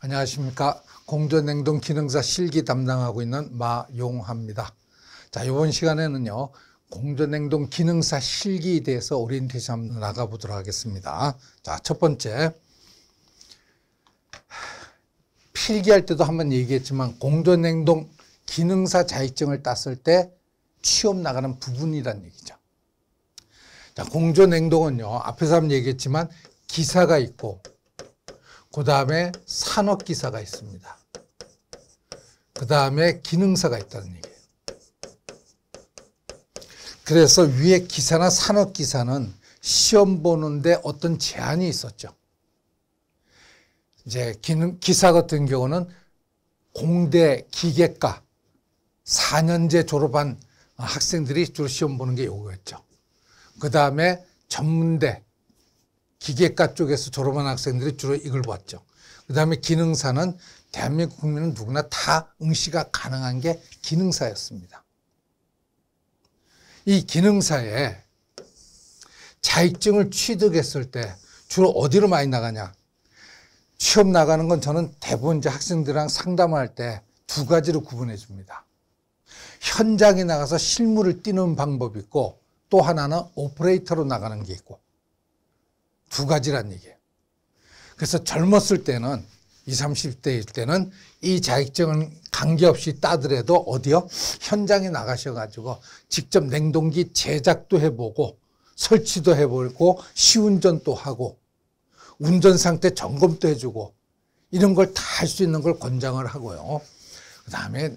안녕하십니까. 공전냉동 기능사 실기 담당하고 있는 마용화입니다 자, 이번 시간에는요. 공전냉동 기능사 실기에 대해서 오리엔테이션 한번 나가보도록 하겠습니다. 자, 첫 번째. 필기할 때도 한번 얘기했지만 공전냉동 기능사 자격증을 땄을 때 취업 나가는 부분이란 얘기죠. 자, 공전행동은요, 앞에서 한번 얘기했지만 기사가 있고 그 다음에 산업기사가 있습니다. 그 다음에 기능사가 있다는 얘기예요. 그래서 위에 기사나 산업기사는 시험 보는데 어떤 제한이 있었죠. 이제 기능, 기사 같은 경우는 공대 기계과 4년제 졸업한 학생들이 주로 시험 보는 게 요거였죠. 그 다음에 전문대 기계과 쪽에서 졸업한 학생들이 주로 이걸 봤죠. 그 다음에 기능사는 대한민국 국민은 누구나 다 응시가 가능한 게 기능사였습니다. 이 기능사에 자격증을 취득했을 때 주로 어디로 많이 나가냐? 취업 나가는 건 저는 대부분 이제 학생들이랑 상담할 때 두 가지로 구분해 줍니다. 현장에 나가서 실물을 띄는 방법이 있고 또 하나는 오퍼레이터로 나가는 게 있고 두 가지란 얘기예요. 그래서 젊었을 때는 20, 30대일 때는 이 자격증은 관계없이 따더라도 어디요? 현장에 나가셔가지고 직접 냉동기 제작도 해보고 설치도 해보고 시운전도 하고 운전 상태 점검도 해주고 이런 걸 다 할 수 있는 걸 권장을 하고요. 그 다음에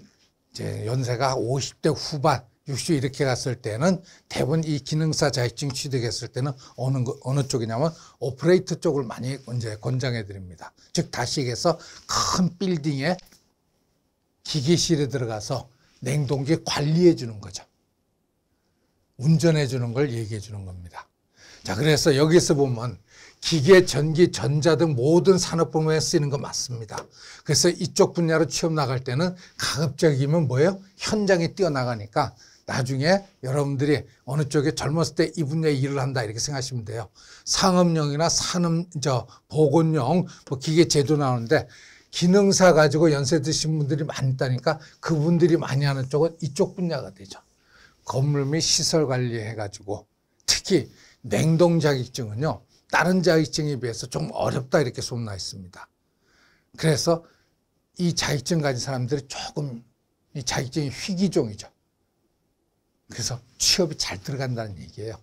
이제 연세가 50대 후반 60 이렇게 갔을 때는 대부분 이 기능사 자격증 취득했을 때는 어느, 어느 쪽이냐면 오퍼레이트 쪽을 많이 이제 권장해 드립니다. 즉, 다시 얘기해서 큰 빌딩에 기계실에 들어가서 냉동기 관리해 주는 거죠. 운전해 주는 걸 얘기해 주는 겁니다. 자, 그래서 여기서 보면 기계, 전기, 전자 등 모든 산업 부문에 쓰이는 거 맞습니다. 그래서 이쪽 분야로 취업 나갈 때는 가급적이면 뭐예요? 현장에 뛰어나가니까 나중에 여러분들이 어느 쪽에 젊었을 때 이 분야에 일을 한다 이렇게 생각하시면 돼요. 상업용이나 산업, 저 보건용 뭐 기계 제조 나오는데 기능사 가지고 연세 드신 분들이 많다니까 그분들이 많이 하는 쪽은 이쪽 분야가 되죠. 건물 및 시설 관리해 가지고 특히 냉동 자격증은요. 다른 자격증에 비해서 좀 어렵다 이렇게 소문나 있습니다. 그래서 이 자격증 가진 사람들이 조금 이 자격증이 희귀종이죠. 그래서 취업이 잘 들어간다는 얘기예요.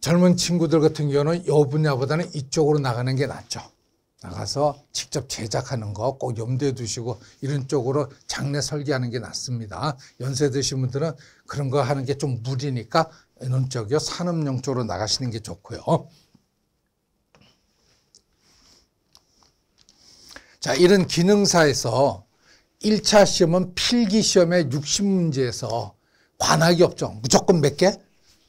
젊은 친구들 같은 경우는 요 분야보다는 이쪽으로 나가는 게 낫죠. 나가서 직접 제작하는 거 꼭 염두에 두시고 이런 쪽으로 장래 설계하는 게 낫습니다. 연세 드신 분들은 그런 거 하는 게 좀 무리니까 이런 쪽이요. 산업용 쪽으로 나가시는 게 좋고요. 자, 이런 기능사에서 1차 시험은 필기 시험의 60문제에서 관학이 정 무조건 몇 개?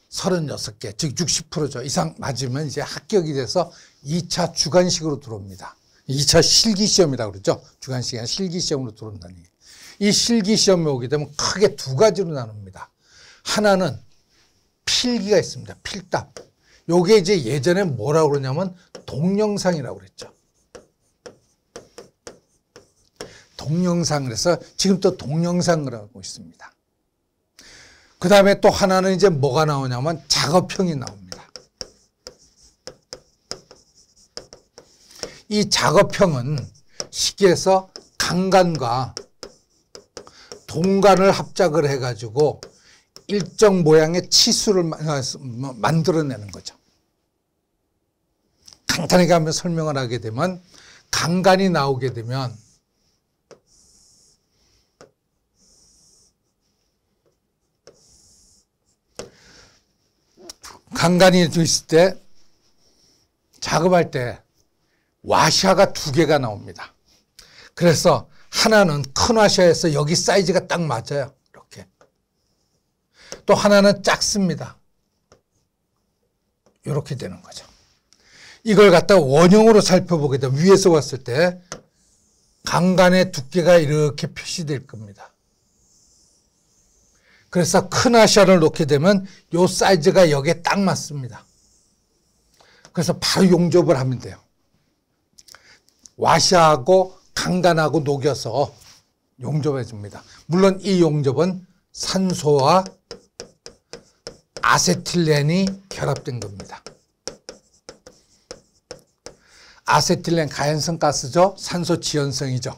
36개. 즉 60%죠. 이상 맞으면 이제 합격이 돼서 2차 주관식으로 들어옵니다. 2차 실기 시험이라 그러죠. 주관식이 아니라 실기 시험으로 들어온다니이 실기 시험에 오게 되면 크게 두 가지로 나눕니다. 하나는 필기가 있습니다. 필답. 요게 이제 예전에 뭐라고 그러냐면 동영상이라고 그랬죠. 동영상 그래서 지금 또 동영상을 하고 있습니다. 그 다음에 또 하나는 이제 뭐가 나오냐면 작업형이 나옵니다. 이 작업형은 쉽게 해서 강간과 동간을 합작을 해가지고 일정 모양의 치수를 어, 뭐 만들어내는 거죠. 간단하게 하면 설명을 하게 되면 강간이 나오게 되면 강간이돼 있을 때 작업할 때 와샤가 두 개가 나옵니다. 그래서 하나는 큰 와샤에서 여기 사이즈가 딱 맞아요. 이렇게. 또 하나는 작습니다. 이렇게 되는 거죠. 이걸 갖다 원형으로 살펴보게 되면 위에서 봤을 때 강간의 두께가 이렇게 표시될 겁니다. 그래서 큰 아시아를 놓게 되면 요 사이즈가 여기에 딱 맞습니다. 그래서 바로 용접을 하면 돼요. 와샤하고 강단하고 녹여서 용접해 줍니다. 물론 이 용접은 산소와 아세틸렌이 결합된 겁니다. 아세틸렌 가연성 가스죠. 산소 지연성이죠.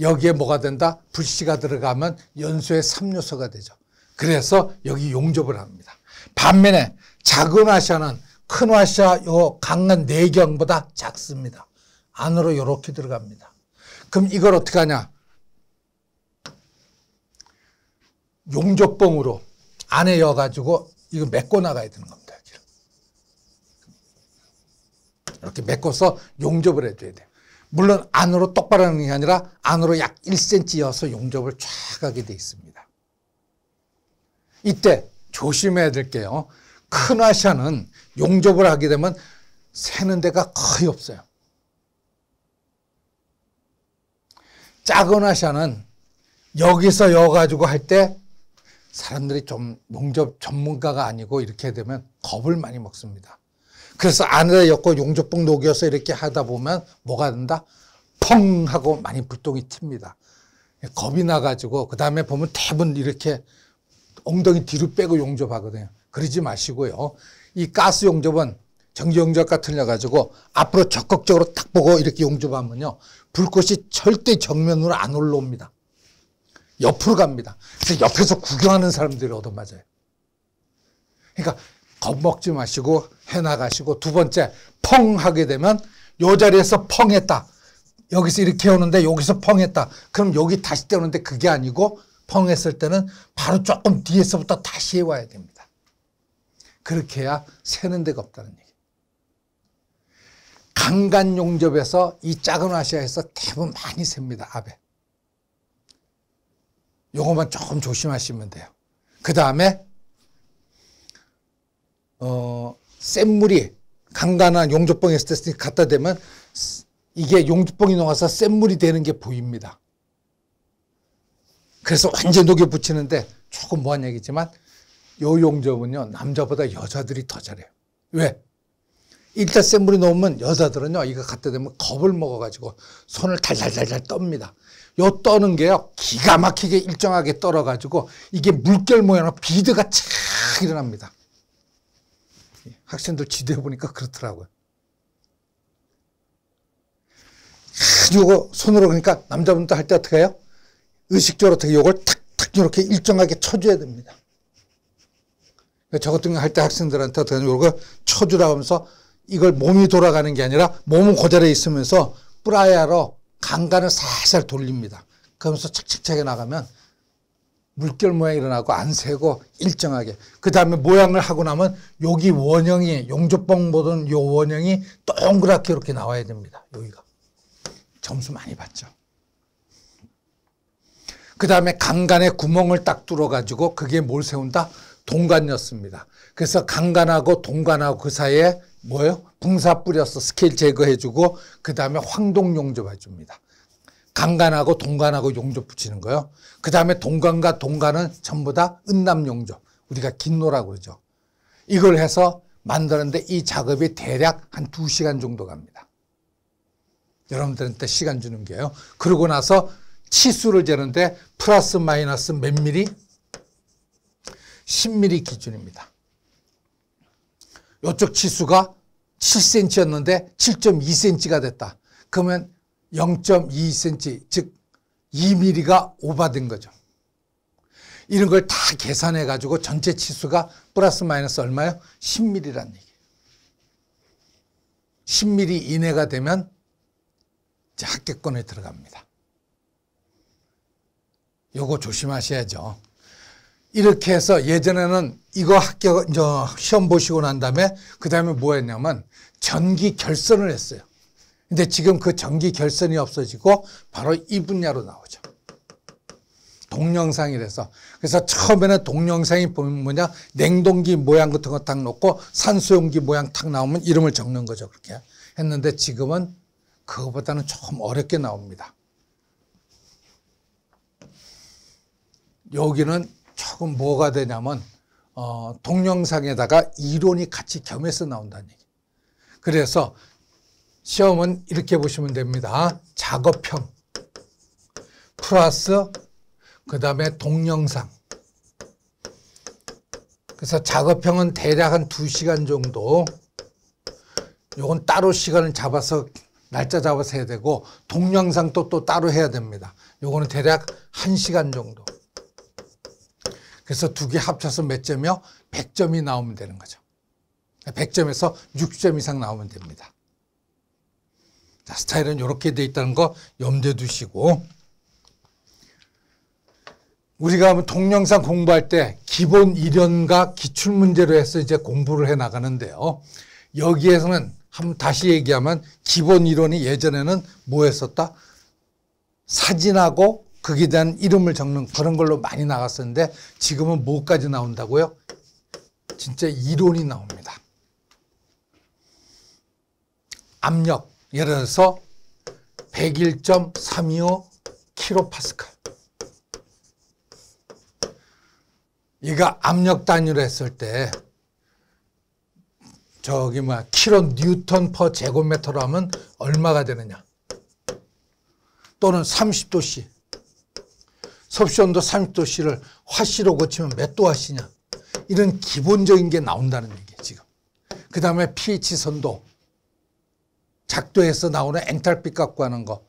여기에 뭐가 된다? 불씨가 들어가면 연소의 3요소가 되죠. 그래서 여기 용접을 합니다. 반면에 작은 아시아는큰 화샤 요 강은 내경보다 작습니다. 안으로 이렇게 들어갑니다. 그럼 이걸 어떻게 하냐? 용접봉으로 안에 여가지고 이거 메꿔 나가야 되는 겁니다. 이렇게 메꿔서 용접을 해줘야 돼요. 물론 안으로 똑바로 하는 게 아니라 안으로 약 1cm 여서 용접을 쫙 하게 돼 있습니다. 이때 조심해야 될 게요. 큰 아시아는 용접을 하게 되면 새는 데가 거의 없어요. 작은 아시아는 여기서 여가지고 할 때 사람들이 좀 용접 전문가가 아니고 이렇게 되면 겁을 많이 먹습니다. 그래서 안에다 엮고 용접봉 녹여서 이렇게 하다 보면 뭐가 된다? 펑 하고 많이 불똥이 튑니다. 겁이 나가지고 그 다음에 보면 대부분 이렇게 엉덩이 뒤로 빼고 용접하거든요. 그러지 마시고요. 이 가스 용접은 정지용접과 틀려가지고 앞으로 적극적으로 딱 보고 이렇게 용접하면요. 불꽃이 절대 정면으로 안 올라옵니다. 옆으로 갑니다. 그래서 옆에서 구경하는 사람들이 얻어맞아요. 그러니까 겁먹지 마시고 해나가시고 두 번째 펑 하게 되면 요 자리에서 펑 했다. 여기서 이렇게 오는데 여기서 펑 했다. 그럼 여기 다시 때우는데 그게 아니고 펑했을 때는 바로 조금 뒤에서부터 다시 해와야 됩니다. 그렇게 해야 새는 데가 없다는 얘기. 강간 용접에서 이 작은 아시아에서 대부분 많이 셉니다. 아베. 요것만 조금 조심하시면 돼요. 그 다음에 어, 센 물이 강간한 용접봉에 있을 때 갖다 대면 이게 용접봉이 녹아서 센 물이 되는 게 보입니다. 그래서 완전 녹여 붙이는데 조금 뭐한 얘기지만 요 용접은요 남자보다 여자들이 더 잘해요. 왜? 일단 센 물이 넣으면 여자들은요 이거 갖다 대면 겁을 먹어가지고 손을 달달달달 떱니다. 요 떠는 게요 기가 막히게 일정하게 떨어가지고 이게 물결 모양으로 비드가 착 일어납니다. 예, 학생들 지도해 보니까 그렇더라고요. 그리고 손으로 그러니까 남자분들할 때 어떻게 해요? 의식적으로 어떻게 요걸 탁탁 이렇게 일정하게 쳐줘야 됩니다. 저 같은 거할때 학생들한테 어떻게 하냐면 요거 쳐주라 고 하면서 이걸 몸이 돌아가는 게 아니라 몸은 고대로 있으면서 뿌라야로 강간을 살살 돌립니다. 그러면서 착착착 해 나가면 물결 모양이 일어나고 안세고 일정하게 그 다음에 모양을 하고 나면 여기 원형이 용접봉 보던 요 원형이 동그랗게 이렇게 나와야 됩니다 여기가 점수 많이 받죠 그 다음에 강간에 구멍을 딱 뚫어가지고 그게 뭘 세운다? 동간이었습니다. 그래서 강간하고 동간하고 그 사이에 뭐예요? 붕사 뿌려서 스케일 제거해주고 그 다음에 황동 용접해줍니다. 강간하고 동간하고 용접 붙이는 거요. 예그 다음에 동간과 동간은 전부 다 은남 용접. 우리가 긴노라고 그러죠. 이걸 해서 만드는데 이 작업이 대략 한 두시간 정도 갑니다. 여러분들한테 시간 주는 게요. 그러고 나서 치수를 재는데 플러스 마이너스 몇 미리? 1 0미리 기준입니다. 이쪽 치수가 7cm였는데 7.2cm가 됐다. 그러면 0.2cm, 즉 2mm가 오바된 거죠. 이런 걸 다 계산해 가지고 전체 치수가 플러스 마이너스 얼마요? 10mm란 얘기예요. 10mm 이내가 되면 이제 합계권에 들어갑니다. 요거 조심하셔야죠. 이렇게 해서 예전에는 이거 합격, 저 시험 보시고 난 다음에 그 다음에 뭐 했냐면 전기 결선을 했어요. 근데 지금 그 전기 결선이 없어지고 바로 이 분야로 나오죠. 동영상이라서. 그래서 처음에는 동영상이 보면 뭐, 뭐냐 냉동기 모양 같은 거딱 놓고 산수용기 모양 탁 나오면 이름을 적는 거죠. 그렇게 했는데 지금은 그거보다는 조금 어렵게 나옵니다. 여기는 조금 뭐가 되냐면 어, 동영상에다가 이론이 같이 겸해서 나온다는 얘기. 그래서 시험은 이렇게 보시면 됩니다. 작업형 플러스 그 다음에 동영상 그래서 작업형은 대략 한 2시간 정도 이건 따로 시간을 잡아서 날짜 잡아서 해야 되고 동영상도 또 따로 해야 됩니다. 이거는 대략 1시간 정도 그래서 두 개 합쳐서 몇 점이요? 100점이 나오면 되는 거죠. 100점에서 60점 이상 나오면 됩니다. 자, 스타일은 이렇게 돼 있다는 거 염두에 두시고 우리가 동영상 공부할 때 기본 이론과 기출문제로 해서 이제 공부를 해 나가는데요. 여기에서는 한번 다시 얘기하면 기본 이론이 예전에는 뭐 했었다? 사진하고 거기에 대한 이름을 적는 그런 걸로 많이 나갔었는데 지금은 뭐까지 나온다고요? 진짜 이론이 나옵니다. 압력, 예를 들어서 101.325 킬로파스칼. 얘가 압력 단위로 했을 때 저기 뭐 킬로 뉴턴 퍼 제곱미터로 하면 얼마가 되느냐? 또는 30도씨 섭션도 30도씨를 화씨로 고치면 몇 도화씨냐 이런 기본적인 게 나온다는 얘기예요 지금 그 다음에 pH 선도 작도에서 나오는 엔탈피 값고 하는 거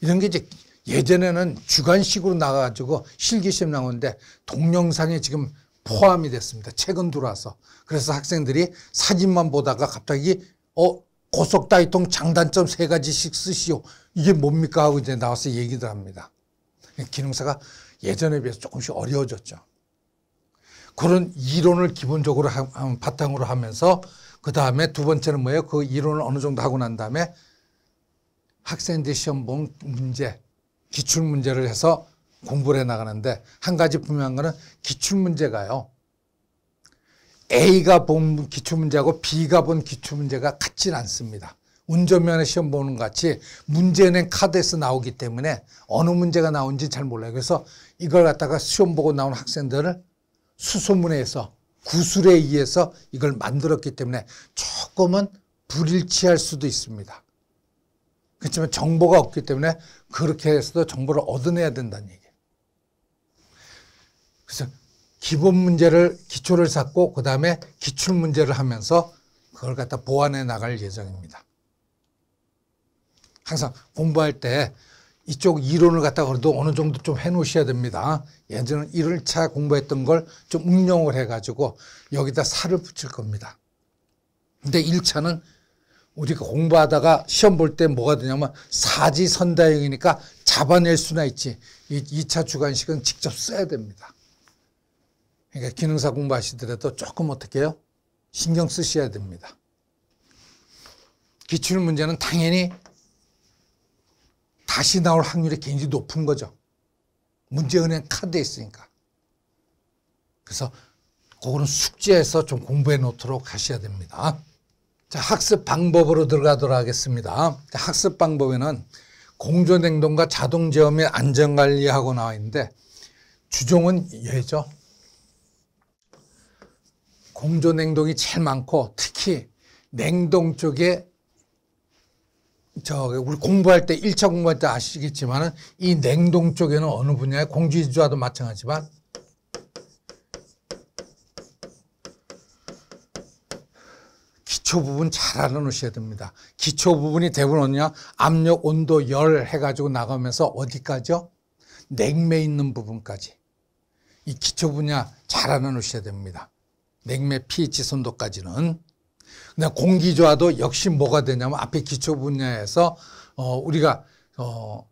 이런 게 이제 예전에는 주관식으로 나가가지고 실기시험 나오는데 동영상에 지금 포함이 됐습니다. 최근 들어와서. 그래서 학생들이 사진만 보다가 갑자기 어 고속 다이통 장단점 세 가지씩 쓰시오. 이게 뭡니까? 하고 이제 나와서 얘기를 합니다. 기능사가 예전에 비해서 조금씩 어려워졌죠. 그런 이론을 기본적으로 하, 바탕으로 하면서 그 다음에 두 번째는 뭐예요? 그 이론을 어느 정도 하고 난 다음에 학생들 시험 문제, 기출 문제를 해서 공부를 해 나가는데 한 가지 분명한 거는 기출 문제가요. A가 본 기출 문제하고 B가 본 기출 문제가 같진 않습니다. 운전면허 시험 보는 것 같이 문제는 카드에서 나오기 때문에 어느 문제가 나온지 잘 몰라요. 그래서 이걸 갖다가 시험 보고 나온 학생들을 수소문해서 구술에 의해서 이걸 만들었기 때문에 조금은 불일치할 수도 있습니다. 그렇지만 정보가 없기 때문에 그렇게 해서도 정보를 얻어내야 된다는 얘기예요. 그래서 기본 문제를 기초를 쌓고 그 다음에 기출 문제를 하면서 그걸 갖다 보완해 나갈 예정입니다. 항상 공부할 때 이쪽 이론을 갖다 그래도 어느 정도 좀 해놓으셔야 됩니다. 예전에 는 1일차 공부했던 걸 좀 응용을 해가지고 여기다 살을 붙일 겁니다. 근데 1차는 우리가 공부하다가 시험 볼 때 뭐가 되냐면 사지선다형이니까 잡아낼 수나 있지. 이 2차 주관식은 직접 써야 됩니다. 그러니까 기능사 공부하시더라도 조금 어떻게 해요? 신경 쓰셔야 됩니다. 기출 문제는 당연히 다시 나올 확률이 굉장히 높은 거죠. 문제은행 카드에 있으니까. 그래서 그거는 숙제에서 좀 공부해 놓도록 하셔야 됩니다. 자, 학습 방법으로 들어가도록 하겠습니다. 학습 방법에는 공존행동과 자동제어및 안전관리하고 나와 있는데 주종은 얘죠. 공존행동이 제일 많고 특히 냉동 쪽에 저 우리 공부할 때 1차 공부할 때 아시겠지만 이 냉동 쪽에는 어느 분야에 공주지주와도 마찬가지지만 기초 부분 잘 알아놓으셔야 됩니다. 기초 부분이 대부분 어디냐? 압력, 온도, 열 해가지고 나가면서 어디까지요? 냉매 있는 부분까지. 이 기초 분야 잘 알아놓으셔야 됩니다. 냉매 pH 선도까지는. 근데 공기좋아도 역시 뭐가 되냐면 앞에 기초 분야에서 어, 우리가 어,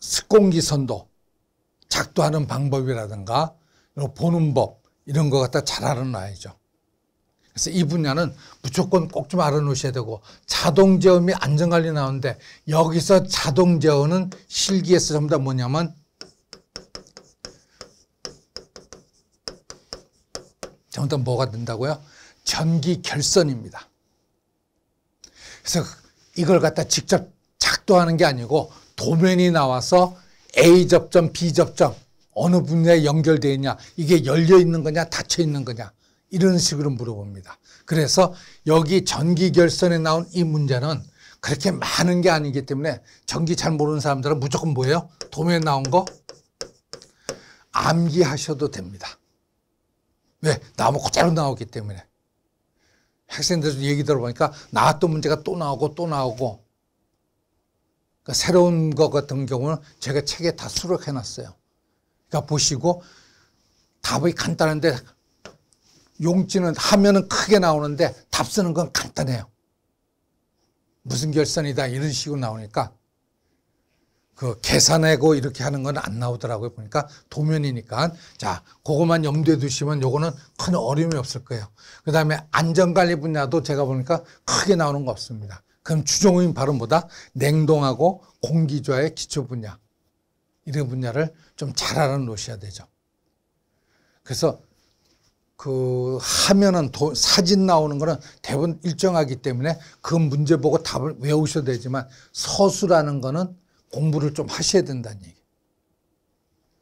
습공기 선도 작동하는 방법이라든가 보는 법 이런 거 갖다 잘 알아놔야죠. 그래서 이 분야는 무조건 꼭 좀 알아놓으셔야 되고 자동 제어이 안전관리 나오는데 여기서 자동 제어는 실기에서 전부 다 뭐냐면 전부 다 뭐가 된다고요? 전기 결선입니다. 그래서 이걸 갖다 직접 작도하는 게 아니고 도면이 나와서 A 접점, B 접점 어느 분야에 연결되어 있냐 이게 열려 있는 거냐 닫혀 있는 거냐 이런 식으로 물어봅니다. 그래서 여기 전기 결선에 나온 이 문제는 그렇게 많은 게 아니기 때문에 전기 잘 모르는 사람들은 무조건 뭐예요? 도면에 나온 거 암기하셔도 됩니다. 왜? 나무 그대로 나오기 때문에. 학생들 얘기 들어보니까 나왔던 문제가 또 나오고 또 나오고 그러니까 새로운 것 같은 경우는 제가 책에 다 수록해놨어요. 그러니까 보시고 답이 간단한데 용지는 하면은 크게 나오는데 답 쓰는 건 간단해요. 무슨 결선이다 이런 식으로 나오니까 그 계산하고 이렇게 하는 건 안 나오더라고요. 보니까 도면이니까 자 그것만 염두에 두시면 요거는 큰 어려움이 없을 거예요. 그 다음에 안전관리 분야도 제가 보니까 크게 나오는 거 없습니다. 그럼 주종의 발음 보다 냉동하고 공기조화의 기초 분야 이런 분야를 좀 잘 알아놓으셔야 되죠. 그래서 그 하면은 도, 사진 나오는 거는 대부분 일정하기 때문에 그 문제 보고 답을 외우셔야 되지만 서술하는 거는 공부를 좀 하셔야 된다는 얘기.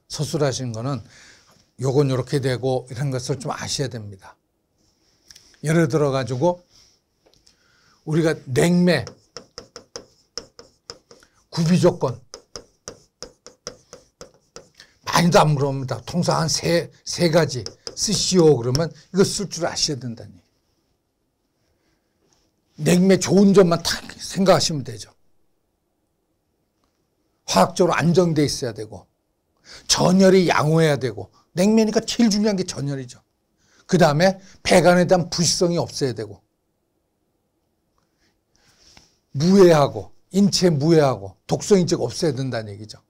서술하신 거는 요건 요렇게 되고 이런 것을 좀 아셔야 됩니다. 예를 들어 가지고 우리가 냉매 구비 조건 많이도 안 물어봅니다. 통상 한세 세 가지 쓰시오 그러면 이거 쓸 줄 아셔야 된다는 얘기. 냉매 좋은 점만 딱 생각하시면 되죠. 화학적으로 안정돼 있어야 되고 전열이 양호해야 되고 냉면이니까 제일 중요한 게 전열이죠. 그 다음에 배관에 대한 부식성이 없어야 되고 무해하고 인체 무해하고 독성 인체가 없어야 된다는 얘기죠.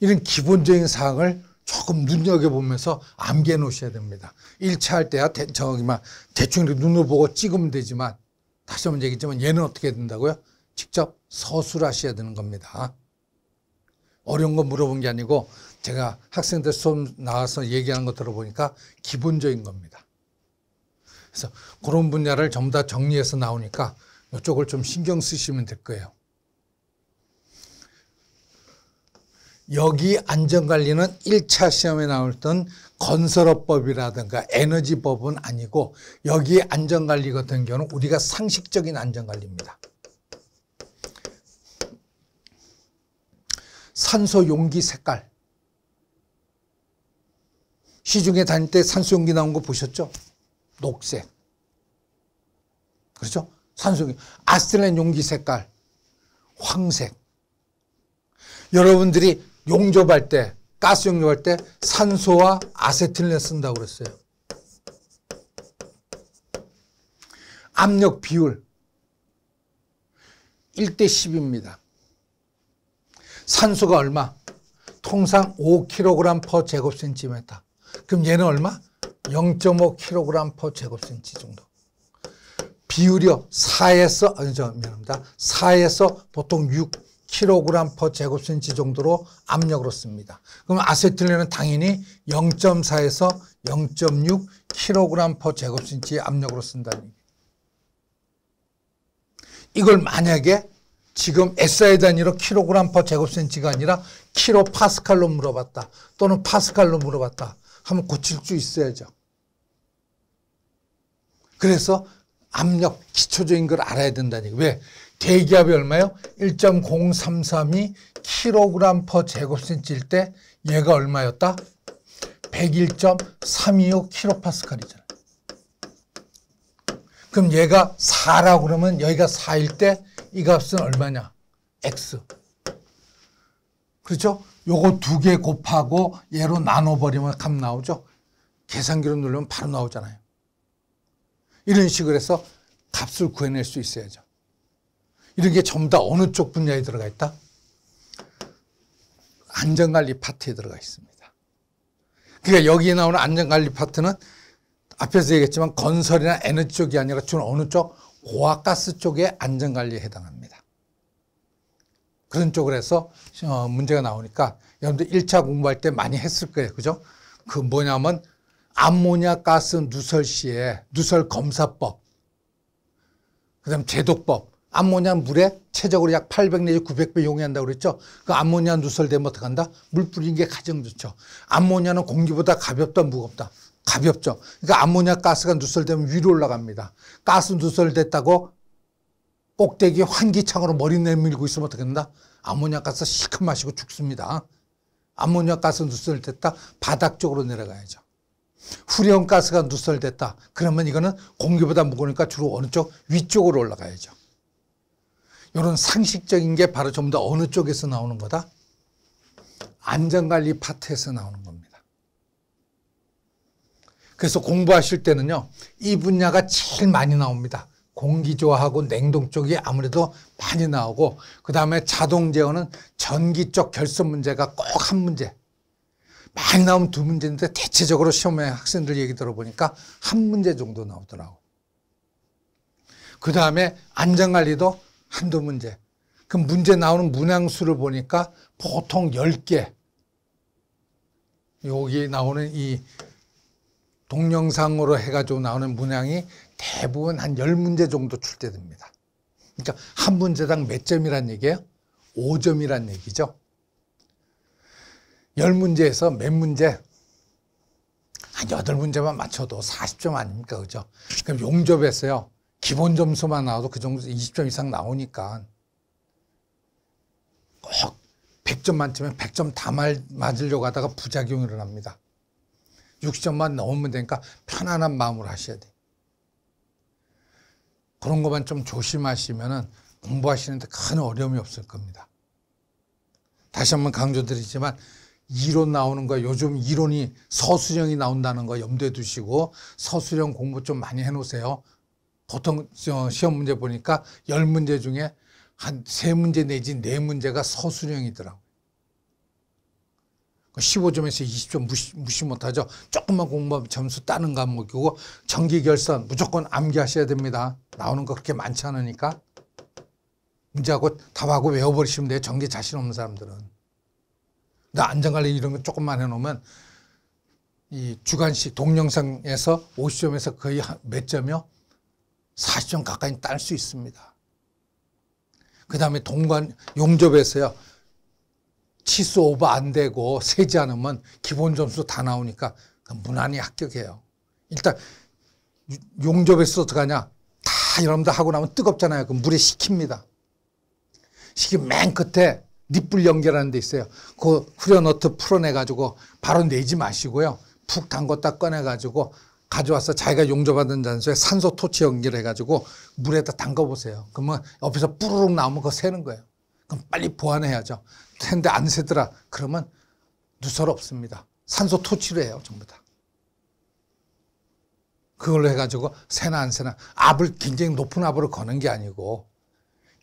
이런 기본적인 사항을 조금 눈여겨보면서 암기해 놓으셔야 됩니다. 1차 할 때야 대, 저기만 대충 눈으로 보고 찍으면 되지만 다시 한번 얘기했지만 얘는 어떻게 된다고요? 직접 서술하셔야 되는 겁니다. 어려운 거 물어본 게 아니고 제가 학생들 수업 나와서 얘기하는 거 들어보니까 기본적인 겁니다. 그래서 그런 분야를 전부 다 정리해서 나오니까 이쪽을 좀 신경 쓰시면 될 거예요. 여기 안전관리는 1차 시험에 나올 땐 건설업법이라든가 에너지법은 아니고 여기 안전관리 같은 경우는 우리가 상식적인 안전관리입니다. 산소 용기 색깔. 시중에 다닐 때 산소 용기 나온 거 보셨죠? 녹색. 그렇죠? 산소 용기. 아스텔렌 용기 색깔. 황색. 여러분들이 용접할 때, 가스 용접할 때 산소와 아세틸렌 쓴다고 그랬어요. 압력 비율 1대 10입니다. 산소가 얼마? 통상 5kg per 제곱센티미터. 그럼 얘는 얼마? 0.5kg per 제곱센티 정도. 비율이요. 4에서, 아니, 저, 미안합니다. 4에서 보통 6kg per 제곱센티 정도로 압력으로 씁니다. 그럼 아세틸렌은 당연히 0.4에서 0.6kg per 제곱센티 압력으로 쓴다는 얘기. 이걸 만약에 지금 SI 단위로 킬로그램 퍼 제곱센치가 아니라 키로 파스칼로 물어봤다. 또는 파스칼로 물어봤다. 하면 고칠 수 있어야죠. 그래서 압력, 기초적인 걸 알아야 된다니. 왜? 대기압이 얼마요? 1 0 3 3이 킬로그램 퍼 제곱센치일 때 얘가 얼마였다? 101.325 킬로파스칼이잖아. 그럼 얘가 4라고 그러면 여기가 4일 때이 값은 얼마냐? x. 그렇죠? 요거 두 개 곱하고 얘로 나눠버리면 값 나오죠? 계산기로 누르면 바로 나오잖아요. 이런 식으로 해서 값을 구해낼 수 있어야죠. 이런 게 전부 다 어느 쪽 분야에 들어가 있다? 안전관리 파트에 들어가 있습니다. 그러니까 여기에 나오는 안전관리 파트는 앞에서 얘기했지만 건설이나 에너지 쪽이 아니라 주로 어느 쪽? 고압가스 쪽의 안전관리에 해당합니다. 그런 쪽으로 해서 어, 문제가 나오니까 여러분들 1차 공부할 때 많이 했을 거예요. 그죠? 그 뭐냐면 암모니아 가스 누설 시에 누설 검사법, 그 다음 제독법, 암모니아 물에 최적으로 약 800 내지 900배 용해한다고 그랬죠. 그 암모니아 누설되면 어떡한다? 물 뿌린 게 가장 좋죠. 암모니아는 공기보다 가볍다, 무겁다. 가볍죠. 그러니까 암모니아 가스가 누설되면 위로 올라갑니다. 가스 누설됐다고 꼭대기 환기창으로 머리 내밀고 있으면 어떻게 된다? 암모니아 가스 실컷 마시고 죽습니다. 암모니아 가스 누설됐다 바닥 쪽으로 내려가야죠. 후레온 가스가 누설됐다. 그러면 이거는 공기보다 무거우니까 주로 어느 쪽 위쪽으로 올라가야죠. 이런 상식적인 게 바로 전부 다 어느 쪽에서 나오는 거다? 안전관리 파트에서 나오는 겁니다. 그래서 공부하실 때는요. 이 분야가 제일 많이 나옵니다. 공기조하고 냉동 쪽이 아무래도 많이 나오고 그 다음에 자동제어는 전기 쪽 결손 문제가 꼭 한 문제 많이 나오면 두 문제인데 대체적으로 시험에 학생들 얘기 들어보니까 한 문제 정도 나오더라고 그 다음에 안전관리도 한 두 문제 그 문제 나오는 문항수를 보니까 보통 10개 여기 나오는 이 동영상으로 해가지고 나오는 문양이 대부분 한 열문제 정도 출제됩니다. 그러니까 한 문제당 몇 점이란 얘기예요? 5점이란 얘기죠. 열문제에서몇 문제? 한여 문제만 맞춰도 40점 아닙니까? 그죠? 그럼 용접했어요. 기본 점수만 나와도 그 정도 20점 이상 나오니까 꼭 100점 만점에 100점 다 맞으려고 하다가 부작용이 일어납니다. 60점만 넘으면 되니까 편안한 마음으로 하셔야 돼 그런 것만 좀 조심하시면 공부하시는데 큰 어려움이 없을 겁니다. 다시 한 번 강조드리지만 이론 나오는 거 요즘 이론이 서술형이 나온다는 거 염두에 두시고 서술형 공부 좀 많이 해놓으세요. 보통 시험 문제 보니까 열문제 중에 한 세문제 내지 네문제가 서술형이더라고요. 15점에서 20점 무시, 무시 못하죠. 조금만 공부하면 점수 따는 과목이고 정기결선 무조건 암기하셔야 됩니다. 나오는 거 그렇게 많지 않으니까. 문제하고 답하고 외워버리시면 돼요. 정기 자신 없는 사람들은. 나 안전관리 이런 거 조금만 해놓으면 이 주간식 동영상에서 50점에서 거의 몇 점이요? 40점 가까이 딸 수 있습니다. 그 다음에 동관 용접에서요. 치수 오버 안 되고 세지 않으면 기본 점수 다 나오니까 무난히 합격해요. 일단 용접에서 어떡하냐. 다 여러분들 하고 나면 뜨겁잖아요. 그 물에 식힙니다. 식히면 맨 끝에 니불 연결하는 데 있어요. 그 후려너트 풀어내가지고 바로 내지 마시고요. 푹 담궜다 꺼내가지고 가져와서 자기가 용접하은 잔소에 산소 토치 연결해가지고 물에다 담가보세요. 그러면 옆에서 뿌르륵 나오면 그거 새는 거예요. 그럼 빨리 보완해야죠. 텐데 안세더라 그러면 누설 없습니다. 산소 토치로 해요, 전부 다. 그걸로 해가지고 세나안세나 압을 굉장히 높은 압으로 거는 게 아니고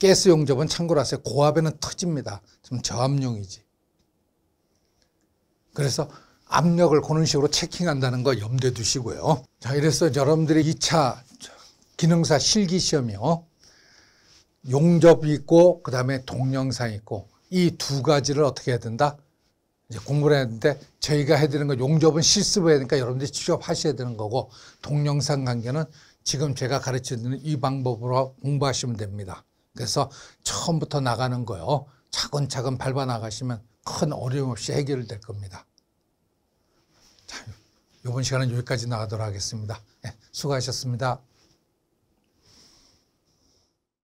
가스 용접은 참고로 하세요. 고압에는 터집니다. 좀 저압용이지. 그래서 압력을 고는 식으로 체킹한다는 거 염두에 두시고요. 자, 이래서 여러분들이 2차 기능사 실기 시험이요. 용접이 있고, 그 다음에 동영상 있고, 이두 가지를 어떻게 해야 된다? 이제 공부를 했는데 저희가 해드리는 건 용접은 실습을 해야 되니까 여러분들이 직접 하셔야 되는 거고 동영상 관계는 지금 제가 가르치는 이 방법으로 공부하시면 됩니다. 그래서 처음부터 나가는 거요. 차근차근 밟아 나가시면 큰 어려움 없이 해결될 겁니다. 자, 이번 시간은 여기까지 나가도록 하겠습니다. 네, 수고하셨습니다.